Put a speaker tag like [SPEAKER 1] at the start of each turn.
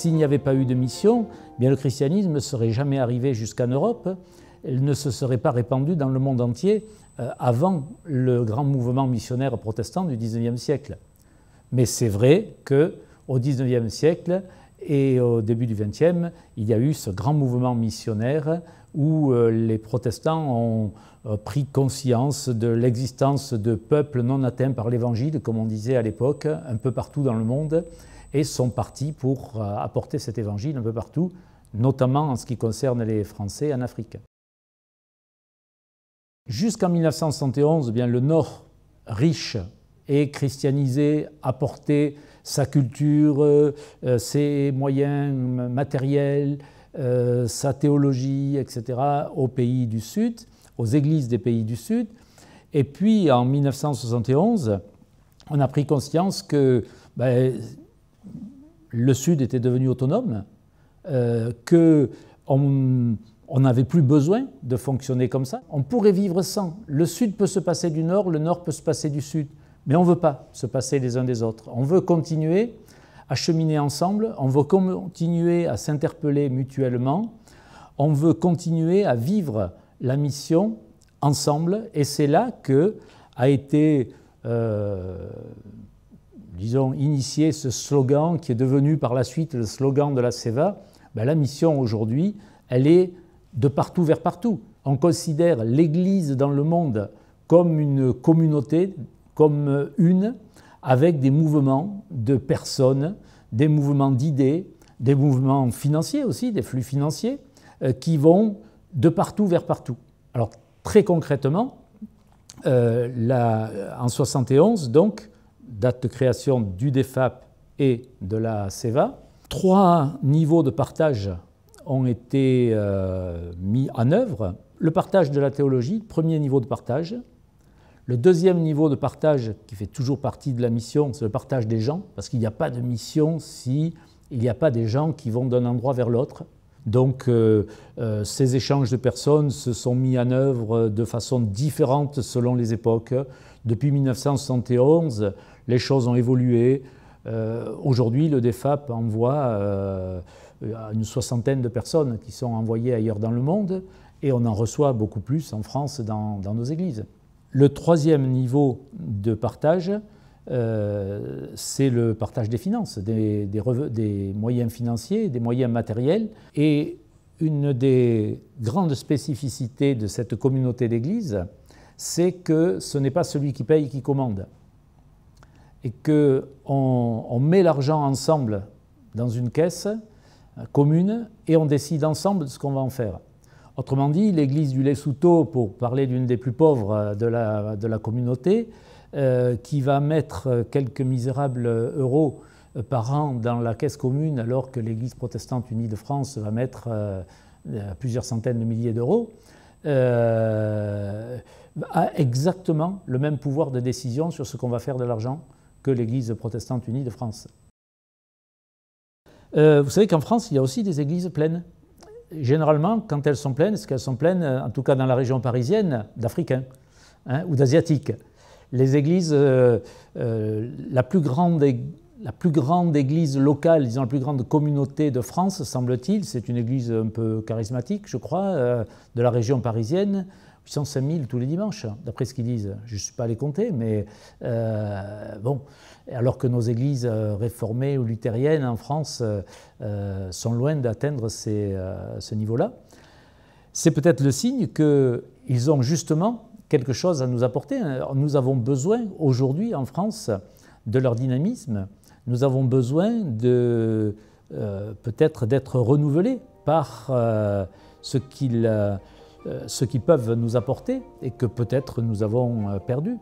[SPEAKER 1] S'il n'y avait pas eu de mission, eh bien le christianisme ne serait jamais arrivé jusqu'en Europe, il ne se serait pas répandu dans le monde entier euh, avant le grand mouvement missionnaire protestant du XIXe siècle. Mais c'est vrai que au XIXe siècle, et au début du XXe, il y a eu ce grand mouvement missionnaire où euh, les protestants ont euh, pris conscience de l'existence de peuples non atteints par l'Évangile, comme on disait à l'époque, un peu partout dans le monde, et sont partis pour euh, apporter cet Évangile un peu partout, notamment en ce qui concerne les Français en Afrique. Jusqu'en 1971, eh bien, le Nord, riche et christianiser, apporter sa culture, euh, euh, ses moyens matériels, euh, sa théologie, etc., aux pays du Sud, aux églises des pays du Sud. Et puis en 1971, on a pris conscience que ben, le Sud était devenu autonome, que qu'on n'avait plus besoin de fonctionner comme ça. On pourrait vivre sans. Le Sud peut se passer du Nord, le Nord peut se passer du Sud. Mais on ne veut pas se passer les uns des autres. On veut continuer à cheminer ensemble, on veut continuer à s'interpeller mutuellement, on veut continuer à vivre la mission ensemble. Et c'est là que a été, euh, disons, initié ce slogan qui est devenu par la suite le slogan de la SEVA. Ben, la mission aujourd'hui, elle est de partout vers partout. On considère l'Église dans le monde comme une communauté comme une avec des mouvements de personnes, des mouvements d'idées, des mouvements financiers aussi, des flux financiers, euh, qui vont de partout vers partout. Alors très concrètement, euh, en 71, donc, date de création du DFAP et de la CEVA, trois niveaux de partage ont été euh, mis en œuvre. Le partage de la théologie, premier niveau de partage, le deuxième niveau de partage qui fait toujours partie de la mission, c'est le partage des gens, parce qu'il n'y a pas de mission si il n'y a pas des gens qui vont d'un endroit vers l'autre. Donc euh, euh, ces échanges de personnes se sont mis en œuvre de façon différente selon les époques. Depuis 1971, les choses ont évolué. Euh, aujourd'hui, le DEFAP envoie une soixantaine de personnes qui sont envoyées ailleurs dans le monde et on en reçoit beaucoup plus en France dans nos églises. Le troisième niveau de partage, euh, c'est le partage des finances, des, moyens financiers, des moyens matériels. Et une des grandes spécificités de cette communauté d'Église, c'est que ce n'est pas celui qui paye qui commande. Et qu'on on met l'argent ensemble dans une caisse euh, commune et on décide ensemble de ce qu'on va en faire. Autrement dit, l'église du Lesotho, pour parler d'une des plus pauvres euh, de la, communauté, euh, qui va mettre euh, quelques misérables euros par an dans la caisse commune, alors que l'église protestante unie de France va mettre plusieurs centaines de milliers d'euros, a exactement le même pouvoir de décision sur ce qu'on va faire de l'argent que l'église protestante unie de France. vous savez qu'en France, il y a aussi des églises pleines généralement, quand elles sont pleines, c'est qu'elles sont pleines, euh, en tout cas dans la région parisienne, d'Africains hein, ou d'Asiatiques. Les églises, euh, euh, la, plus grande, église locale, disons la plus grande communauté de France, semble-t-il, c'est une église un peu charismatique, je crois, de la région parisienne, 105 000 tous les dimanches, d'après ce qu'ils disent. Je ne suis pas allé compter, mais euh, bon. Alors que nos églises euh, réformées ou luthériennes en France euh, sont loin d'atteindre ce niveau-là, c'est peut-être le signe qu'ils ont justement quelque chose à nous apporter. Nous avons besoin aujourd'hui en France de leur dynamisme. Nous avons besoin de peut-être d'être renouvelés par ce qu'ils euh, ce qu'ils peuvent nous apporter et que peut-être nous avons euh, perdu.